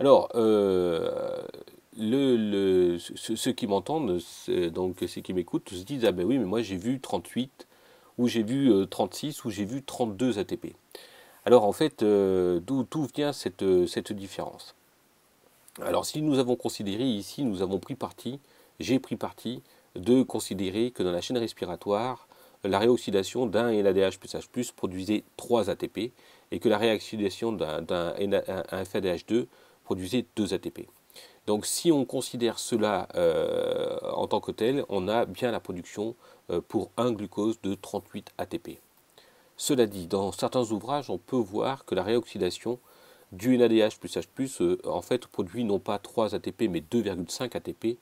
Alors, euh, ceux, qui m'entendent, donc ceux qui m'écoutent, se disent Ah ben oui, mais moi j'ai vu 38, ou j'ai vu 36, euh, ou j'ai vu 32 ATP. Alors en fait, euh, d'où vient cette, cette différence Alors si nous avons considéré ici, nous avons pris parti, j'ai pris parti de considérer que dans la chaîne respiratoire, la réoxydation d'un NADH plus H+, produisait 3 ATP, et que la réoxydation d'un FADH2 produisait 2 ATP. Donc si on considère cela euh, en tant que tel, on a bien la production euh, pour un glucose de 38 ATP. Cela dit, dans certains ouvrages, on peut voir que la réoxydation du NADH plus H+, euh, en fait, produit non pas 3 ATP, mais 2,5 ATP,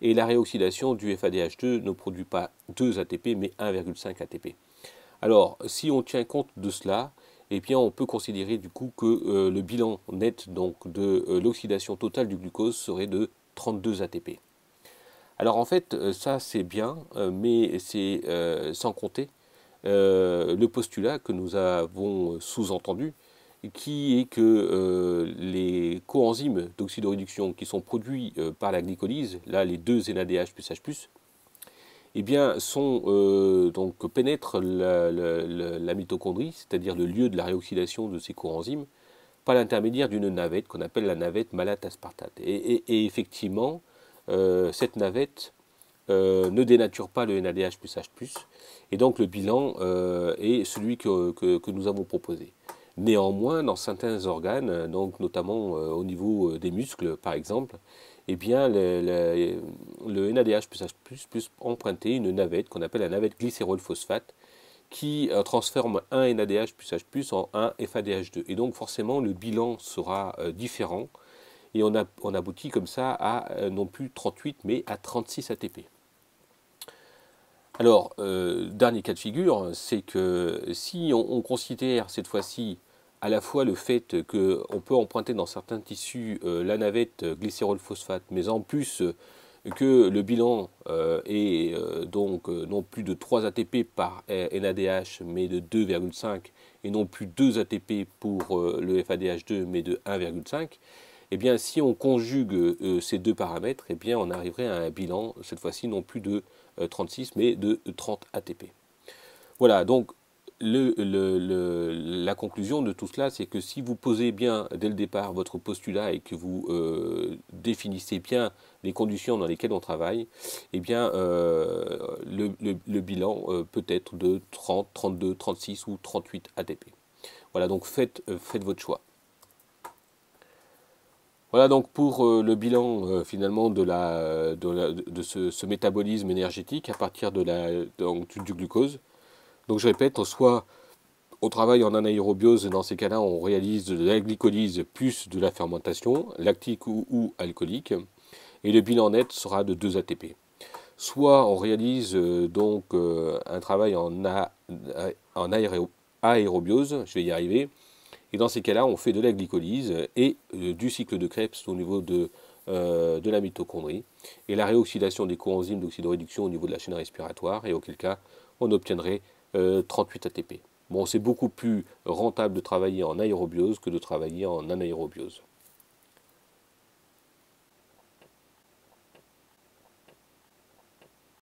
et la réoxydation du FADH2 ne produit pas 2 ATP, mais 1,5 ATP. Alors, si on tient compte de cela, et eh bien, on peut considérer du coup que euh, le bilan net donc, de euh, l'oxydation totale du glucose serait de 32 ATP. Alors en fait, euh, ça c'est bien, mais c'est sans compter le postulat que nous avons sous-entendu, qui est que les coenzymes d'oxydoréduction qui sont produits par la glycolyse, là les deux NADH plus H+, eh bien, sont, euh, donc, pénètrent la, mitochondrie, c'est-à-dire le lieu de la réoxydation de ces coenzymes, par l'intermédiaire d'une navette qu'on appelle la navette malate aspartate. Et, effectivement, euh, cette navette euh, ne dénature pas le NADH plus H+, et donc le bilan est celui que nous avons proposé. Néanmoins, dans certains organes, euh, donc notamment euh, au niveau euh, des muscles par exemple, eh bien, le, le, plus NADH peut emprunter une navette qu'on appelle la navette glycérol-phosphate qui transforme un NADH plus H+, en un FADH2. Et donc forcément, le bilan sera différent et on, aboutit comme ça à non plus 38 mais à 36 ATP. Alors, dernier cas de figure, c'est que si on considère cette fois-ci à la fois le fait qu'on peut emprunter dans certains tissus euh, la navette euh, glycérol phosphate, mais en plus euh, que le bilan est donc non plus de 3 ATP par NADH, mais de 2,5, et non plus 2 ATP pour le FADH2, mais de 1,5, et eh bien si on conjugue ces deux paramètres, et eh bien on arriverait à un bilan, cette fois-ci non plus de 36, mais de 30 ATP. Voilà, donc la conclusion de tout cela, c'est que si vous posez bien dès le départ votre postulat et que vous euh, définissez bien les conditions dans lesquelles on travaille, eh bien, euh, le, bilan euh, peut être de 30, 32, 36 ou 38 ATP. Voilà, donc faites, votre choix. Voilà donc pour le bilan finalement de, ce, métabolisme énergétique à partir du glucose. Donc je répète, soit au travail en anaérobiose, dans ces cas-là, on réalise de la glycolyse plus de la fermentation, lactique ou, alcoolique, et le bilan net sera de 2 ATP. Soit on réalise euh, donc euh, un travail en, euh, en aérobiose, je vais y arriver, et dans ces cas-là, on fait de la glycolyse et du cycle de Krebs au niveau de, de la mitochondrie, et la réoxydation des coenzymes d'oxydoréduction au niveau de la chaîne respiratoire, et auquel cas on obtiendrait 38 euh, ATP. Bon, c'est beaucoup plus rentable de travailler en aérobiose que de travailler en anaérobiose.